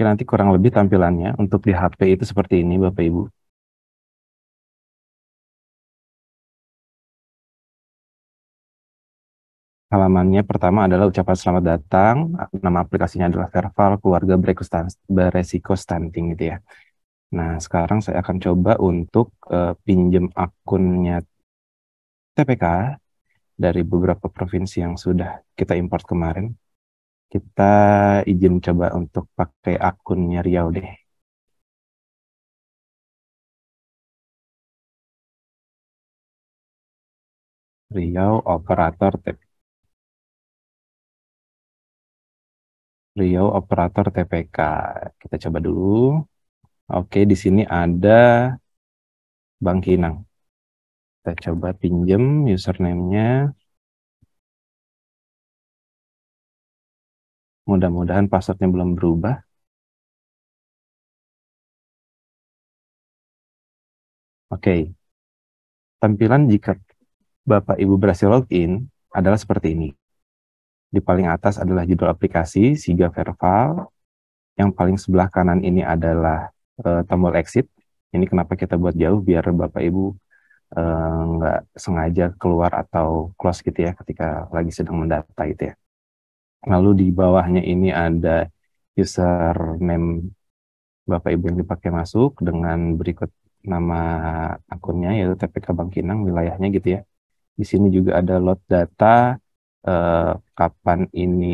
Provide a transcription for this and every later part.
Oke, nanti kurang lebih tampilannya untuk di HP itu seperti ini Bapak Ibu. Halamannya pertama adalah ucapan selamat datang, nama aplikasinya adalah Verval Keluarga Beresiko Stunting gitu ya. Nah, sekarang saya akan coba untuk uh, eh, pinjam akunnya TPK dari beberapa provinsi yang sudah kita import kemarin. Kita izin coba untuk pakai akunnya Riau deh. Riau operator TP. Riau operator TPK. Kita coba dulu. Oke, di sini ada Bang Kinang. Kita coba pinjem username-nya. Mudah-mudahan passwordnya belum berubah. Oke. Okay. Tampilan jika Bapak Ibu berhasil login adalah seperti ini. Di paling atas adalah judul aplikasi Siga Verval. Yang paling sebelah kanan ini adalah e, tombol exit. Ini kenapa kita buat jauh biar Bapak Ibu eh, nggak e, sengaja keluar atau close gitu ya ketika lagi sedang mendata gitu ya. Lalu di bawahnya ini ada username Bapak Ibu yang dipakai masuk dengan berikut nama akunnya yaitu TPK Bangkinang wilayahnya gitu ya. Di sini juga ada load data eh, kapan ini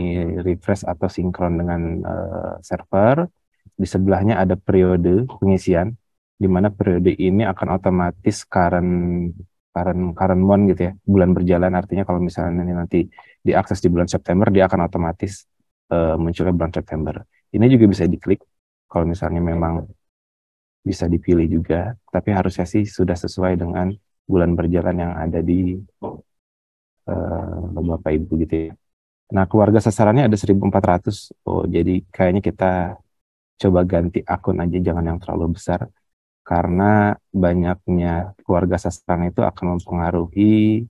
refresh atau sinkron dengan eh, server. Di sebelahnya ada periode pengisian di mana periode ini akan otomatis current current current month gitu ya. Bulan berjalan artinya kalau misalnya ini nanti diakses di bulan September, dia akan otomatis uh, munculnya bulan September. Ini juga bisa diklik kalau misalnya memang bisa dipilih juga, tapi harusnya sih sudah sesuai dengan bulan berjalan yang ada di uh, Bapak Ibu gitu ya. Nah, keluarga sasarannya ada 1400. Oh, jadi kayaknya kita coba ganti akun aja jangan yang terlalu besar karena banyaknya keluarga sasaran itu akan mempengaruhi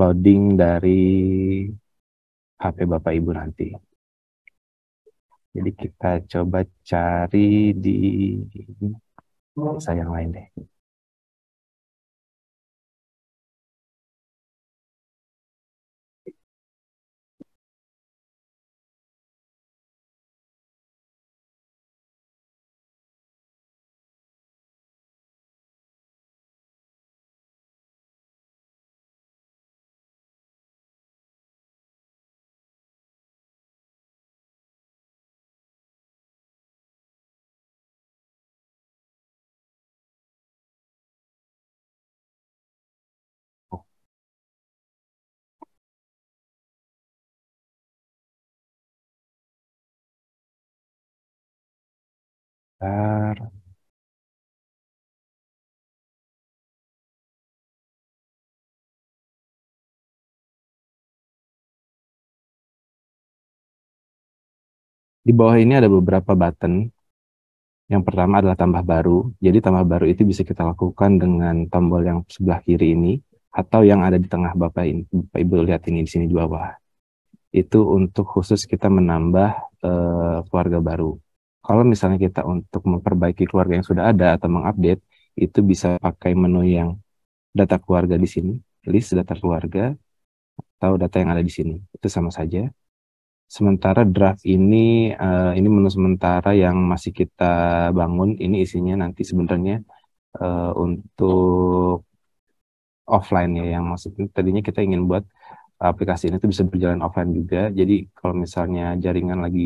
loading dari HP Bapak Ibu nanti. Jadi kita coba cari di saya yang lain deh. Bentar. Di bawah ini ada beberapa button. Yang pertama adalah tambah baru. Jadi tambah baru itu bisa kita lakukan dengan tombol yang sebelah kiri ini atau yang ada di tengah Bapak, Bapak Ibu lihat ini di sini di bawah. Itu untuk khusus kita menambah uh, keluarga baru. Kalau misalnya kita untuk memperbaiki keluarga yang sudah ada atau mengupdate, itu bisa pakai menu yang data keluarga di sini, list data keluarga, atau data yang ada di sini. Itu sama saja. Sementara draft ini, uh, ini menu sementara yang masih kita bangun. Ini isinya nanti sebenarnya uh, untuk offline ya, yang maksudnya tadinya kita ingin buat aplikasi ini tuh bisa berjalan offline juga. Jadi kalau misalnya jaringan lagi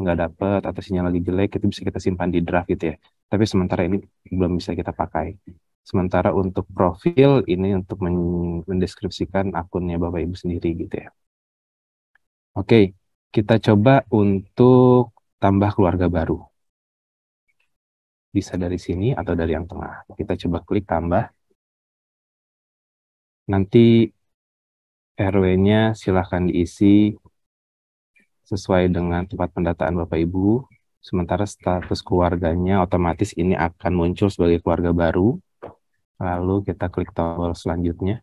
nggak dapet atau sinyal lagi jelek, itu bisa kita simpan di draft gitu ya. Tapi sementara ini belum bisa kita pakai. Sementara untuk profil ini untuk mendeskripsikan akunnya Bapak Ibu sendiri gitu ya. Oke, kita coba untuk tambah keluarga baru. Bisa dari sini atau dari yang tengah. Kita coba klik tambah. Nanti RW-nya silahkan diisi sesuai dengan tempat pendataan Bapak Ibu. Sementara status keluarganya otomatis ini akan muncul sebagai keluarga baru. Lalu kita klik tombol selanjutnya.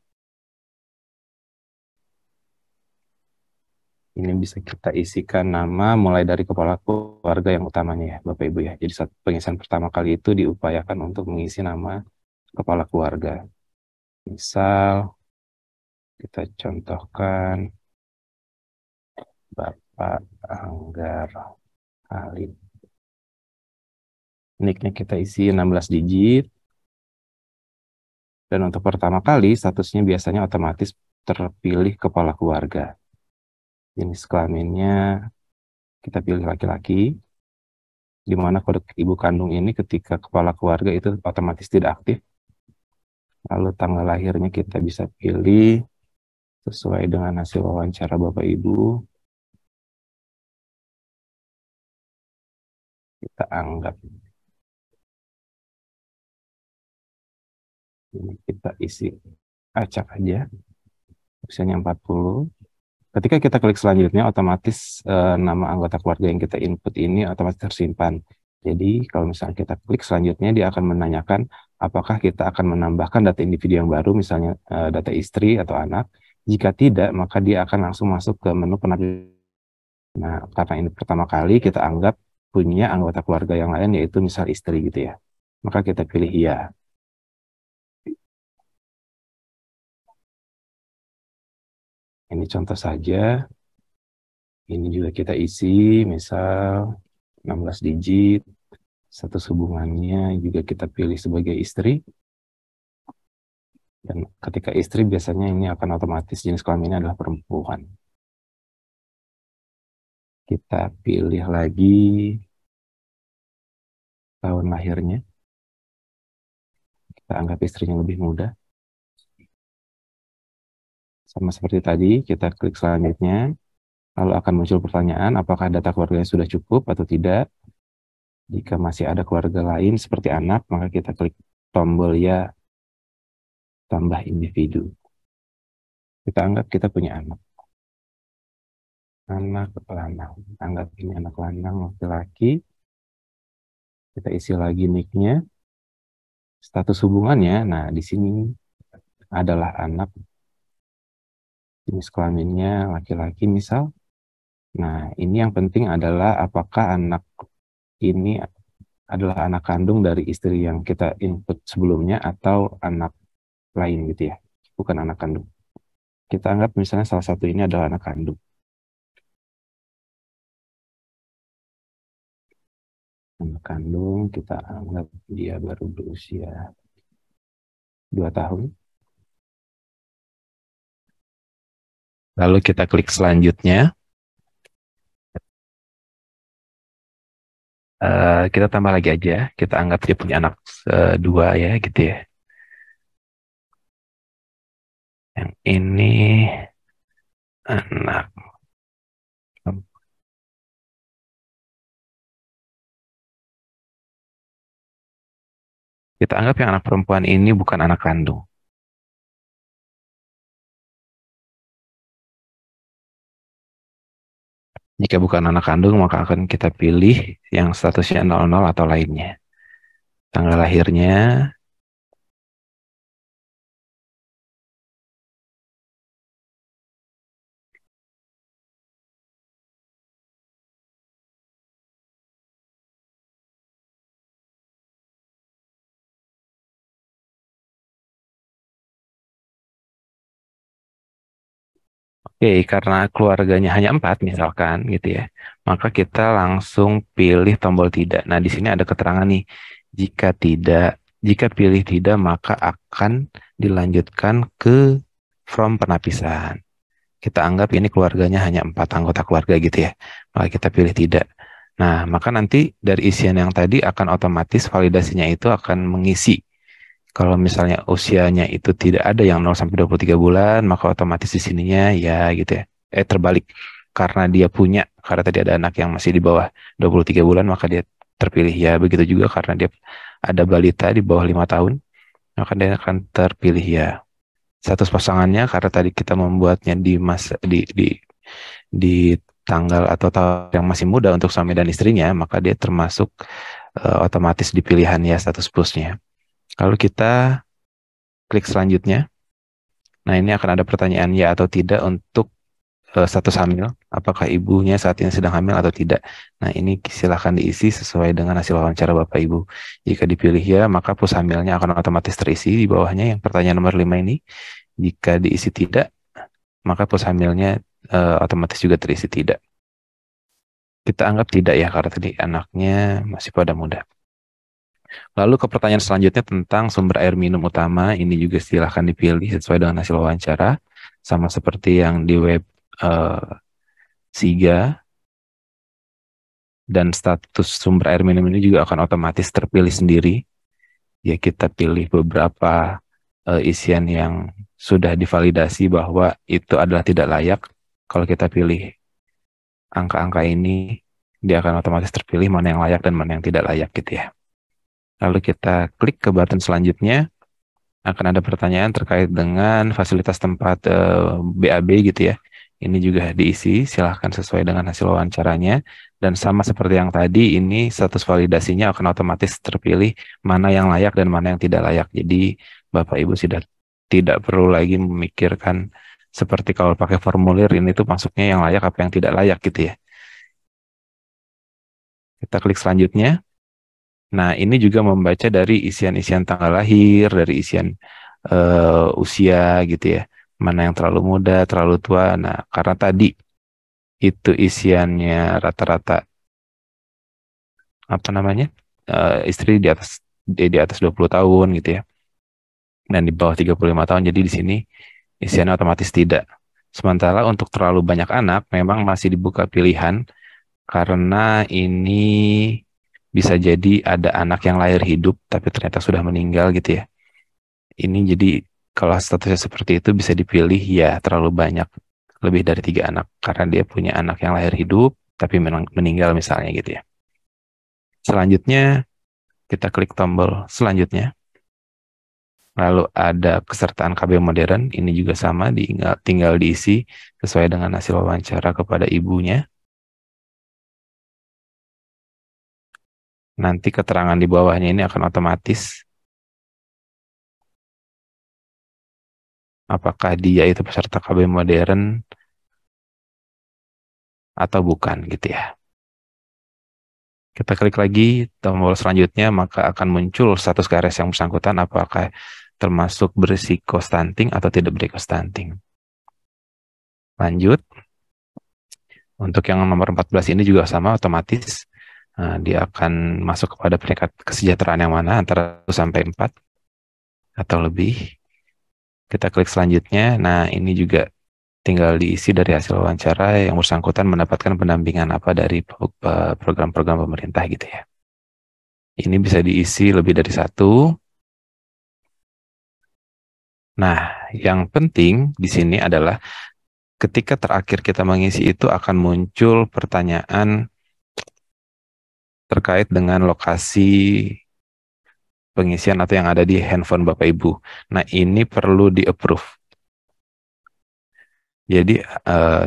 ini bisa kita isikan nama mulai dari kepala keluarga yang utamanya ya Bapak Ibu ya. Jadi saat pengisian pertama kali itu diupayakan untuk mengisi nama kepala keluarga. Misal kita contohkan Bapak Anggar Ali. Nicknya kita isi 16 digit. Dan untuk pertama kali statusnya biasanya otomatis terpilih kepala keluarga. Jenis kelaminnya kita pilih laki-laki. Di mana kode ibu kandung ini ketika kepala keluarga itu otomatis tidak aktif. Lalu tanggal lahirnya kita bisa pilih sesuai dengan hasil wawancara Bapak Ibu. Kita anggap ini kita isi acak aja usianya 40. Ketika kita klik selanjutnya, otomatis e, nama anggota keluarga yang kita input ini otomatis tersimpan. Jadi kalau misalnya kita klik selanjutnya, dia akan menanyakan apakah kita akan menambahkan data individu yang baru, misalnya e, data istri atau anak, jika tidak, maka dia akan langsung masuk ke menu penampilan. Nah, karena ini pertama kali kita anggap punya anggota keluarga yang lain, yaitu misal istri gitu ya. Maka kita pilih iya. Ini contoh saja. Ini juga kita isi, misal 16 digit. Satu hubungannya juga kita pilih sebagai istri. Dan ketika istri biasanya ini akan otomatis jenis kelaminnya adalah perempuan. Kita pilih lagi tahun lahirnya. Kita anggap istrinya lebih muda. Sama seperti tadi, kita klik selanjutnya. Lalu akan muncul pertanyaan, apakah data keluarganya sudah cukup atau tidak? Jika masih ada keluarga lain seperti anak, maka kita klik tombol ya tambah individu. Kita anggap kita punya anak. Anak lanang. Anggap ini anak lanang laki-laki. Kita isi lagi nicknya. Status hubungannya, nah di sini adalah anak. Jenis kelaminnya laki-laki misal. Nah ini yang penting adalah apakah anak ini adalah anak kandung dari istri yang kita input sebelumnya atau anak lain gitu ya, bukan anak kandung. Kita anggap misalnya salah satu ini adalah anak kandung. Anak kandung kita anggap dia baru berusia 2 tahun. Lalu kita klik selanjutnya. Uh, kita tambah lagi aja, kita anggap dia punya anak uh, dua ya gitu ya yang ini anak kita anggap yang anak perempuan ini bukan anak kandung Jika bukan anak kandung, maka akan kita pilih yang statusnya 00 atau lainnya. Tanggal lahirnya, Y karena keluarganya hanya empat misalkan gitu ya, maka kita langsung pilih tombol tidak. Nah di sini ada keterangan nih, jika tidak, jika pilih tidak maka akan dilanjutkan ke from penapisan. Kita anggap ini keluarganya hanya empat anggota keluarga gitu ya, maka kita pilih tidak. Nah maka nanti dari isian yang tadi akan otomatis validasinya itu akan mengisi kalau misalnya usianya itu tidak ada yang 0 sampai 23 bulan, maka otomatis di sininya ya gitu ya. Eh terbalik karena dia punya karena tadi ada anak yang masih di bawah 23 bulan maka dia terpilih ya begitu juga karena dia ada balita di bawah lima tahun maka dia akan terpilih ya status pasangannya karena tadi kita membuatnya di masa di di di tanggal atau tahun yang masih muda untuk suami dan istrinya maka dia termasuk uh, otomatis di pilihan ya status plusnya Lalu kita klik selanjutnya. Nah, ini akan ada pertanyaan ya atau tidak untuk uh, status hamil, apakah ibunya saat ini sedang hamil atau tidak. Nah, ini silahkan diisi sesuai dengan hasil wawancara Bapak Ibu. Jika dipilih ya, maka pos hamilnya akan otomatis terisi di bawahnya yang pertanyaan nomor 5 ini. Jika diisi tidak, maka pos hamilnya uh, otomatis juga terisi tidak. Kita anggap tidak ya karena tadi anaknya masih pada muda. Lalu ke pertanyaan selanjutnya tentang sumber air minum utama, ini juga silahkan dipilih sesuai dengan hasil wawancara, sama seperti yang di web uh, SIGA. Dan status sumber air minum ini juga akan otomatis terpilih sendiri. Ya kita pilih beberapa uh, isian yang sudah divalidasi bahwa itu adalah tidak layak. Kalau kita pilih angka-angka ini, dia akan otomatis terpilih mana yang layak dan mana yang tidak layak gitu ya. Lalu kita klik ke button selanjutnya. Akan ada pertanyaan terkait dengan fasilitas tempat e, eh, BAB gitu ya. Ini juga diisi, silahkan sesuai dengan hasil wawancaranya. Dan sama seperti yang tadi, ini status validasinya akan otomatis terpilih mana yang layak dan mana yang tidak layak. Jadi Bapak Ibu sudah tidak perlu lagi memikirkan seperti kalau pakai formulir ini tuh masuknya yang layak apa yang tidak layak gitu ya. Kita klik selanjutnya. Nah, ini juga membaca dari isian-isian tanggal lahir, dari isian uh, usia gitu ya. Mana yang terlalu muda, terlalu tua. Nah, karena tadi itu isiannya rata-rata apa namanya? Uh, istri di atas di, eh, di atas 20 tahun gitu ya. Dan di bawah 35 tahun. Jadi di sini isiannya otomatis tidak. Sementara untuk terlalu banyak anak memang masih dibuka pilihan karena ini bisa jadi ada anak yang lahir hidup tapi ternyata sudah meninggal gitu ya. Ini jadi kalau statusnya seperti itu bisa dipilih ya terlalu banyak lebih dari tiga anak karena dia punya anak yang lahir hidup tapi memang meninggal misalnya gitu ya. Selanjutnya kita klik tombol selanjutnya. Lalu ada kesertaan KB modern, ini juga sama, tinggal diisi sesuai dengan hasil wawancara kepada ibunya. nanti keterangan di bawahnya ini akan otomatis apakah dia itu peserta KB modern atau bukan gitu ya. Kita klik lagi tombol selanjutnya maka akan muncul status garis yang bersangkutan apakah termasuk berisiko stunting atau tidak berisiko stunting. Lanjut. Untuk yang nomor 14 ini juga sama otomatis Eh, dia akan masuk kepada peringkat kesejahteraan yang mana antara 1 sampai 4 atau lebih. Kita klik selanjutnya. Nah, ini juga tinggal diisi dari hasil wawancara yang bersangkutan mendapatkan pendampingan apa dari eh, program-program pemerintah gitu ya. Ini bisa diisi lebih dari satu. Nah, yang penting di sini adalah ketika terakhir kita mengisi itu akan muncul pertanyaan terkait dengan lokasi pengisian atau yang ada di handphone Bapak Ibu. Nah, ini perlu di-approve. Jadi uh,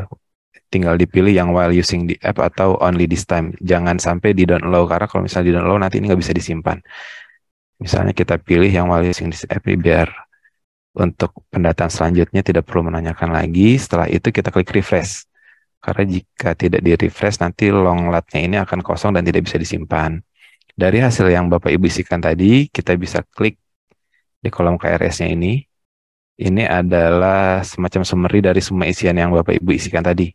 tinggal dipilih yang while using the app atau only this time. Jangan sampai di download karena kalau misalnya di download nanti ini nggak bisa disimpan. Misalnya kita pilih yang while using this app biar untuk pendataan selanjutnya tidak perlu menanyakan lagi. Setelah itu kita klik refresh. Karena jika tidak di-refresh nanti long latnya ini akan kosong dan tidak bisa disimpan. Dari hasil yang Bapak Ibu isikan tadi, kita bisa klik di kolom KRS-nya ini. Ini adalah semacam summary dari semua isian yang Bapak Ibu isikan tadi.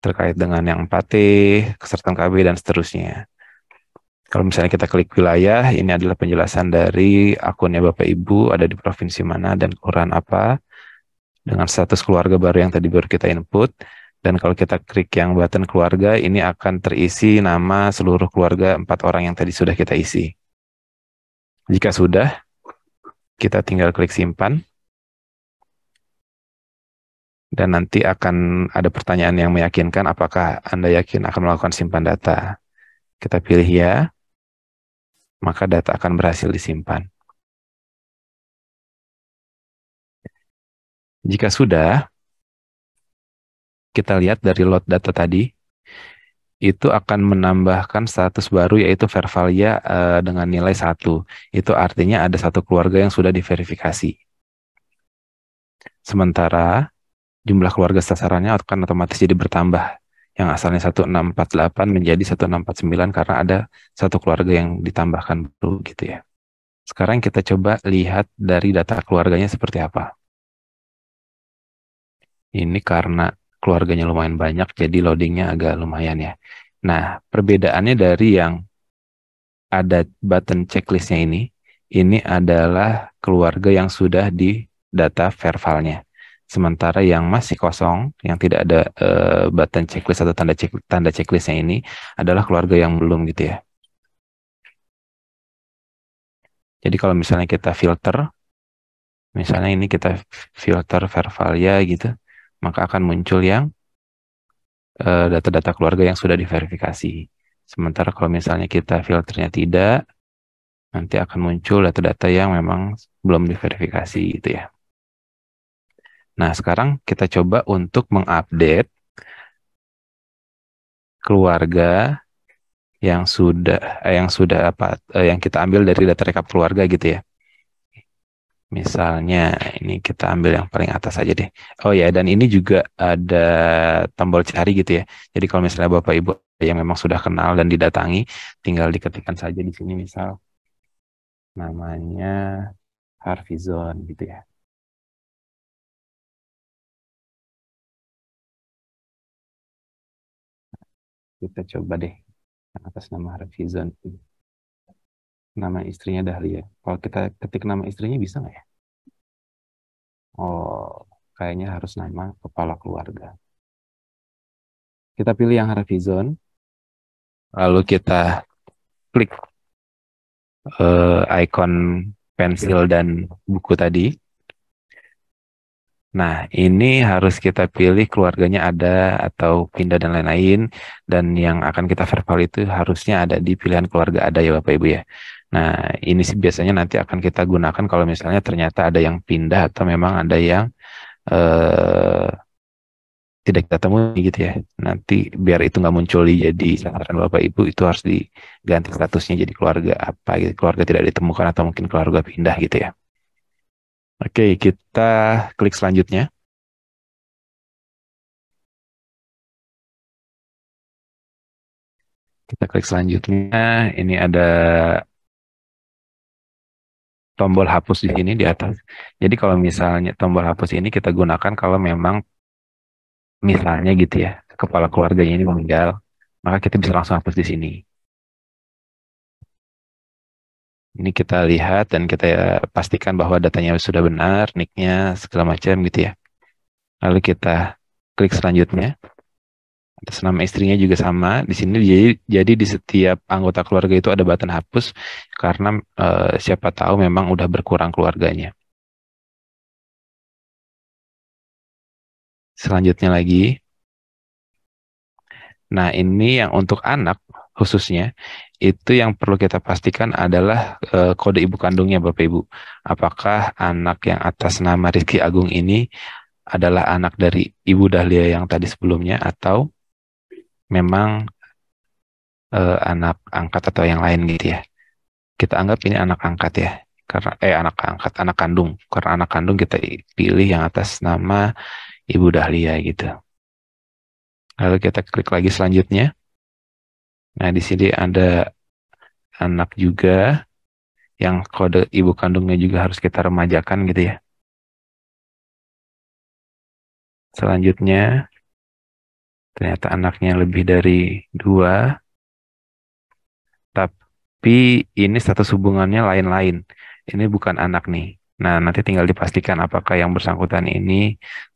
Terkait dengan yang 4T, kesertaan KB, dan seterusnya. Kalau misalnya kita klik wilayah, ini adalah penjelasan dari akunnya Bapak Ibu ada di provinsi mana dan ukuran apa dengan status keluarga baru yang tadi baru kita input. Dan kalau kita klik yang button keluarga, ini akan terisi nama seluruh keluarga empat orang yang tadi sudah kita isi. Jika sudah, kita tinggal klik simpan. Dan nanti akan ada pertanyaan yang meyakinkan apakah Anda yakin akan melakukan simpan data. Kita pilih ya, maka data akan berhasil disimpan. Jika sudah, kita lihat dari load data tadi, itu akan menambahkan status baru yaitu Vervalia uh, dengan nilai satu. Itu artinya ada satu keluarga yang sudah diverifikasi. Sementara jumlah keluarga sasarannya akan otomatis jadi bertambah. Yang asalnya 1648 menjadi 1649 karena ada satu keluarga yang ditambahkan baru gitu ya. Sekarang kita coba lihat dari data keluarganya seperti apa. Ini karena keluarganya lumayan banyak, jadi loadingnya agak lumayan ya. Nah, perbedaannya dari yang ada button checklistnya ini, ini adalah keluarga yang sudah di data verbalnya. Sementara yang masih kosong, yang tidak ada uh, button checklist atau tanda check, tanda checklistnya ini adalah keluarga yang belum gitu ya. Jadi kalau misalnya kita filter, misalnya ini kita filter ya gitu, maka akan muncul yang eh, data-data uh, keluarga yang sudah diverifikasi. Sementara kalau misalnya kita filternya tidak, nanti akan muncul data-data yang memang belum diverifikasi gitu ya. Nah, sekarang kita coba untuk mengupdate keluarga yang sudah eh, yang sudah apa eh, yang kita ambil dari data rekap keluarga gitu ya. Misalnya ini kita ambil yang paling atas aja deh. Oh ya, dan ini juga ada tombol cari gitu ya. Jadi kalau misalnya Bapak Ibu yang memang sudah kenal dan didatangi, tinggal diketikkan saja di sini misal namanya Harvizon gitu ya. Kita coba deh atas nama Harvizon. Nama istrinya Dahlia. Kalau kita ketik nama istrinya bisa nggak ya? Oh, kayaknya harus nama kepala keluarga. Kita pilih yang Harvizon. Lalu kita klik uh, icon pensil iya. dan buku tadi. Nah, ini harus kita pilih keluarganya ada atau pindah dan lain-lain. Dan yang akan kita verbal itu harusnya ada di pilihan keluarga ada ya Bapak Ibu ya. Nah, ini sih biasanya nanti akan kita gunakan kalau misalnya ternyata ada yang pindah atau memang ada yang eh, tidak kita temui gitu ya. Nanti biar itu nggak muncul jadi sasaran bapak ibu itu harus diganti statusnya jadi keluarga apa gitu, keluarga tidak ditemukan atau mungkin keluarga pindah gitu ya. Oke, kita klik selanjutnya. Kita klik selanjutnya. Ini ada tombol hapus di sini di atas. Jadi kalau misalnya tombol hapus ini kita gunakan kalau memang misalnya gitu ya, kepala keluarganya ini meninggal, maka kita bisa langsung hapus di sini. Ini kita lihat dan kita eh, pastikan bahwa datanya sudah benar, nicknya segala macam gitu ya. Lalu kita klik selanjutnya atas nama istrinya juga sama. Di sini jadi jadi di setiap anggota keluarga itu ada button hapus karena e, siapa tahu memang udah berkurang keluarganya. Selanjutnya lagi. Nah, ini yang untuk anak khususnya itu yang perlu kita pastikan adalah e, kode ibu kandungnya Bapak Ibu. Apakah anak yang atas nama Rizky Agung ini adalah anak dari Ibu Dahlia yang tadi sebelumnya atau memang uh, anak angkat atau yang lain gitu ya. Kita anggap ini anak angkat ya, karena eh anak angkat, anak kandung. Karena anak kandung kita pilih yang atas nama Ibu Dahlia gitu. Lalu kita klik lagi selanjutnya. Nah, di sini ada anak juga yang kode ibu kandungnya juga harus kita remajakan gitu ya. Selanjutnya ternyata anaknya lebih dari dua tapi ini status hubungannya lain-lain ini bukan anak nih nah nanti tinggal dipastikan apakah yang bersangkutan ini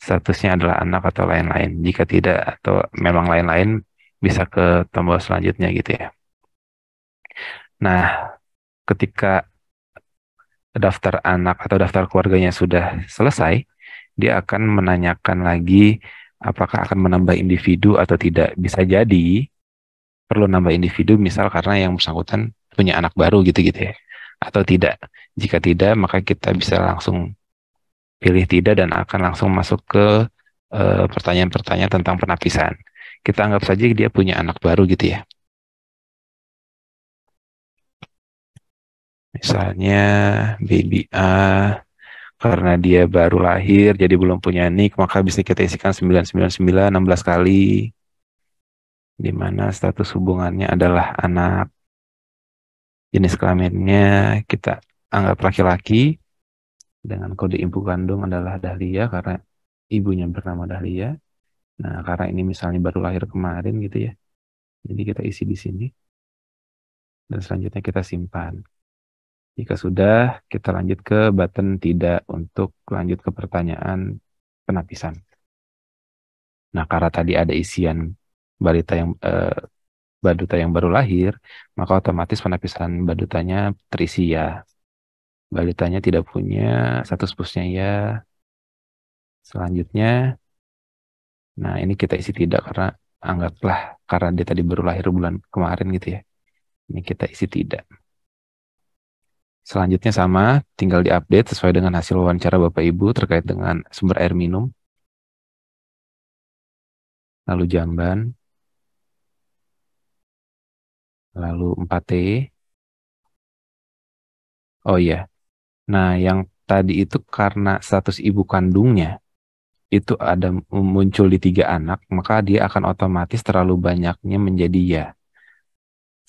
statusnya adalah anak atau lain-lain jika tidak atau memang lain-lain bisa ke tombol selanjutnya gitu ya nah ketika daftar anak atau daftar keluarganya sudah selesai, dia akan menanyakan lagi apakah akan menambah individu atau tidak bisa jadi perlu nambah individu misal karena yang bersangkutan punya anak baru gitu-gitu ya atau tidak jika tidak maka kita bisa langsung pilih tidak dan akan langsung masuk ke eh, pertanyaan-pertanyaan tentang penapisan kita anggap saja dia punya anak baru gitu ya misalnya baby A karena dia baru lahir jadi belum punya nick maka bisa kita isikan 999 16 kali di mana status hubungannya adalah anak jenis kelaminnya kita anggap laki-laki dengan kode ibu kandung adalah Dahlia karena ibunya bernama Dahlia nah karena ini misalnya baru lahir kemarin gitu ya jadi kita isi di sini dan selanjutnya kita simpan jika sudah, kita lanjut ke button tidak untuk lanjut ke pertanyaan penapisan. Nah, karena tadi ada isian balita yang eh, baduta yang baru lahir, maka otomatis penapisan badutanya terisi ya. Balitanya tidak punya status pusnya ya. Selanjutnya, nah ini kita isi tidak karena anggaplah karena dia tadi baru lahir bulan kemarin gitu ya. Ini kita isi tidak. Selanjutnya sama, tinggal diupdate sesuai dengan hasil wawancara Bapak Ibu terkait dengan sumber air minum. Lalu jamban. Lalu 4T. Oh iya. Nah, yang tadi itu karena status ibu kandungnya itu ada muncul di tiga anak, maka dia akan otomatis terlalu banyaknya menjadi ya.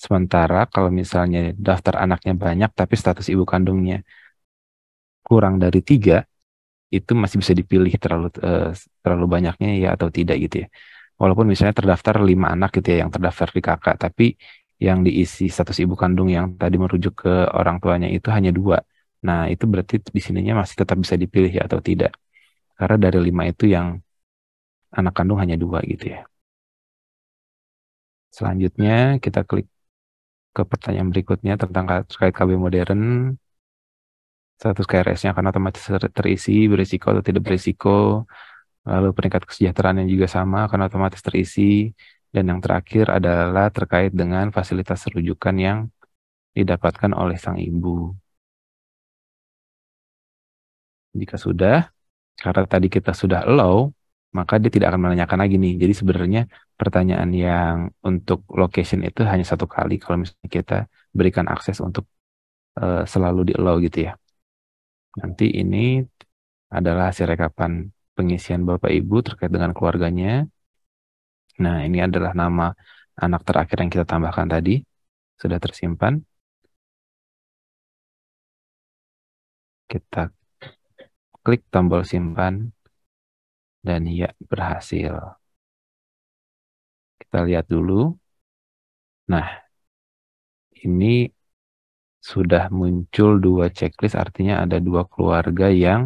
Sementara kalau misalnya daftar anaknya banyak tapi status ibu kandungnya kurang dari tiga, itu masih bisa dipilih terlalu uh, terlalu banyaknya ya atau tidak gitu ya. Walaupun misalnya terdaftar lima anak gitu ya yang terdaftar di kakak, tapi yang diisi status ibu kandung yang tadi merujuk ke orang tuanya itu hanya dua. Nah itu berarti di sininya masih tetap bisa dipilih ya atau tidak. Karena dari lima itu yang anak kandung hanya dua gitu ya. Selanjutnya kita klik ke pertanyaan berikutnya tentang terkait KB modern status KRS-nya karena otomatis terisi berisiko atau tidak berisiko lalu peringkat kesejahteraan yang juga sama karena otomatis terisi dan yang terakhir adalah terkait dengan fasilitas rujukan yang didapatkan oleh sang ibu. Jika sudah, karena tadi kita sudah allow, maka dia tidak akan menanyakan lagi nih. Jadi sebenarnya pertanyaan yang untuk location itu hanya satu kali kalau misalnya kita berikan akses untuk uh, selalu di allow gitu ya. Nanti ini adalah hasil rekapan pengisian Bapak Ibu terkait dengan keluarganya. Nah, ini adalah nama anak terakhir yang kita tambahkan tadi sudah tersimpan. Kita klik tombol simpan dan ya berhasil. Kita lihat dulu. Nah, ini sudah muncul dua checklist, artinya ada dua keluarga yang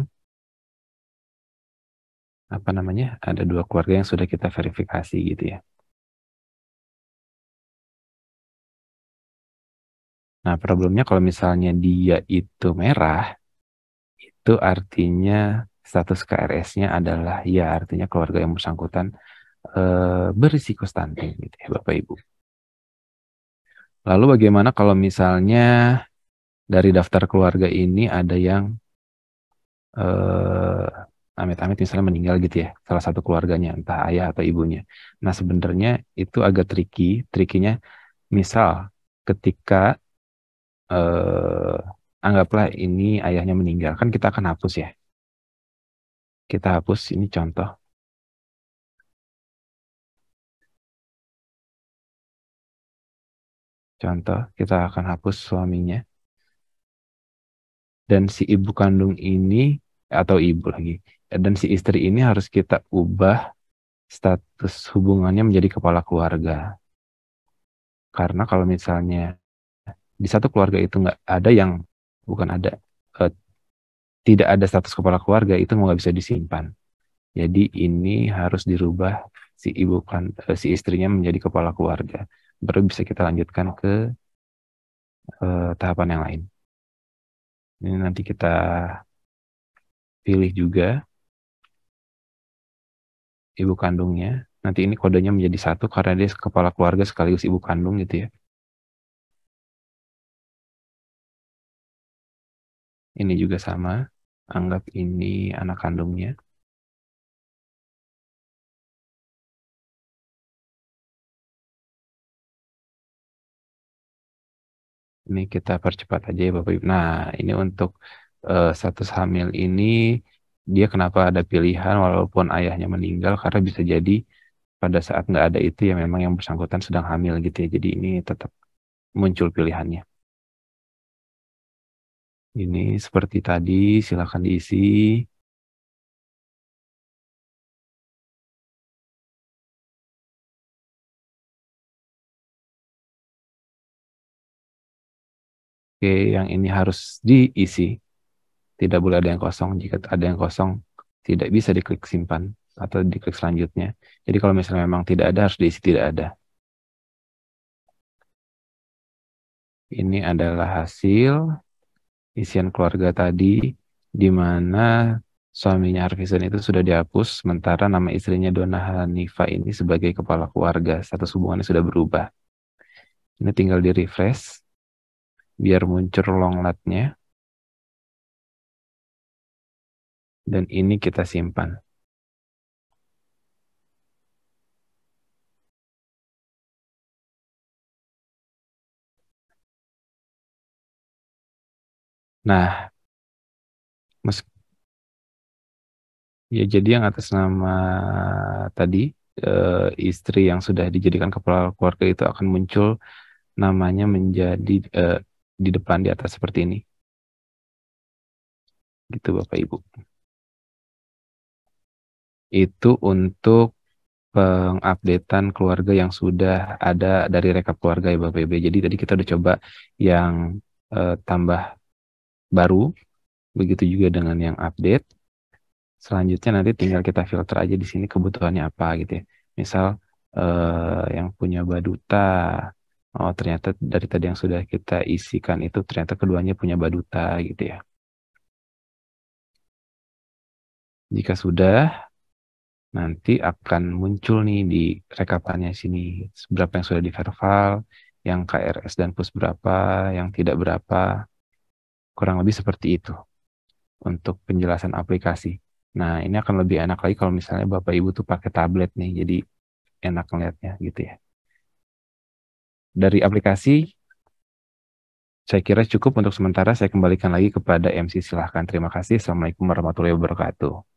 apa namanya? Ada dua keluarga yang sudah kita verifikasi gitu ya. Nah, problemnya kalau misalnya dia itu merah, itu artinya status KRS-nya adalah ya artinya keluarga yang bersangkutan Eh, berisiko stunting gitu ya Bapak Ibu. Lalu bagaimana kalau misalnya dari daftar keluarga ini ada yang eh, amit-amit misalnya meninggal gitu ya salah satu keluarganya entah ayah atau ibunya. Nah sebenarnya itu agak tricky, trikinya misal ketika eh, anggaplah ini ayahnya meninggal kan kita akan hapus ya kita hapus ini contoh Contoh, kita akan hapus suaminya. Dan si ibu kandung ini, atau ibu lagi, dan si istri ini harus kita ubah status hubungannya menjadi kepala keluarga. Karena kalau misalnya di satu keluarga itu nggak ada yang, bukan ada, eh, tidak ada status kepala keluarga itu nggak bisa disimpan. Jadi ini harus dirubah si ibu kan eh, si istrinya menjadi kepala keluarga baru bisa kita lanjutkan ke uh, tahapan yang lain. Ini nanti kita pilih juga ibu kandungnya. Nanti ini kodenya menjadi satu karena dia kepala keluarga sekaligus ibu kandung gitu ya. Ini juga sama, anggap ini anak kandungnya. Ini kita percepat aja ya Bapak Ibu. Nah, ini untuk uh, status hamil ini dia kenapa ada pilihan walaupun ayahnya meninggal karena bisa jadi pada saat nggak ada itu ya memang yang bersangkutan sedang hamil gitu ya. Jadi ini tetap muncul pilihannya. Ini seperti tadi, silakan diisi. yang ini harus diisi. Tidak boleh ada yang kosong. Jika ada yang kosong, tidak bisa diklik simpan atau diklik selanjutnya. Jadi kalau misalnya memang tidak ada, harus diisi tidak ada. Ini adalah hasil isian keluarga tadi, di mana suaminya Harvison itu sudah dihapus, sementara nama istrinya Dona Hanifa ini sebagai kepala keluarga, status hubungannya sudah berubah. Ini tinggal di refresh, biar muncul longlatnya Dan ini kita simpan. Nah, ya jadi yang atas nama tadi e, istri yang sudah dijadikan kepala keluarga itu akan muncul namanya menjadi e, di depan di atas seperti ini. Gitu Bapak Ibu. Itu untuk pengupdatean keluarga yang sudah ada dari rekap keluarga ya Bapak Ibu. Jadi tadi kita udah coba yang eh, tambah baru, begitu juga dengan yang update. Selanjutnya nanti tinggal kita filter aja di sini kebutuhannya apa gitu ya. Misal eh, yang punya baduta, oh ternyata dari tadi yang sudah kita isikan itu ternyata keduanya punya baduta gitu ya. Jika sudah, nanti akan muncul nih di rekapannya sini seberapa yang sudah diverval, yang KRS dan pus berapa, yang tidak berapa, kurang lebih seperti itu untuk penjelasan aplikasi. Nah, ini akan lebih enak lagi kalau misalnya Bapak Ibu tuh pakai tablet nih, jadi enak ngeliatnya gitu ya dari aplikasi saya kira cukup untuk sementara saya kembalikan lagi kepada MC silahkan terima kasih assalamualaikum warahmatullahi wabarakatuh